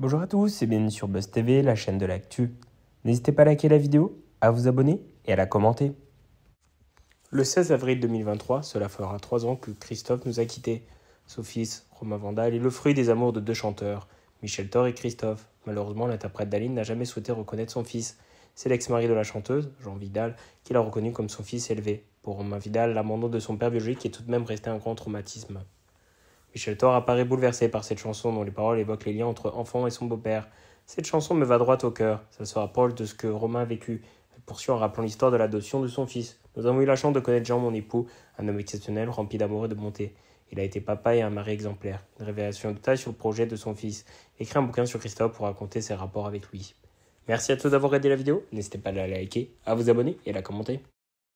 Bonjour à tous et bienvenue sur Buzz TV, la chaîne de l'actu. N'hésitez pas à liker la vidéo, à vous abonner et à la commenter. Le 16 avril 2023, cela fera trois ans que Christophe nous a quittés. Son fils, Romain Vandal, est le fruit des amours de deux chanteurs, Michel Thor et Christophe. Malheureusement, l'interprète d'Aline n'a jamais souhaité reconnaître son fils. C'est l'ex-mari de la chanteuse, Jean Vidal, qui l'a reconnu comme son fils élevé. Pour Romain Vidal, l'abandon de son père biologique est tout de même resté un grand traumatisme. Michel Thor apparaît bouleversé par cette chanson dont les paroles évoquent les liens entre enfant et son beau-père. Cette chanson me va droit au cœur, ça se rapproche de ce que Romain a vécu. Elle poursuit en rappelant l'histoire de l'adoption de son fils. Nous avons eu la chance de connaître Jean, mon époux, un homme exceptionnel rempli d'amour et de bonté. Il a été papa et un mari exemplaire. Une révélation de taille sur le projet de son fils. Écris un bouquin sur Christophe pour raconter ses rapports avec lui. Merci à tous d'avoir aidé la vidéo. N'hésitez pas à la liker, à vous abonner et à la commenter.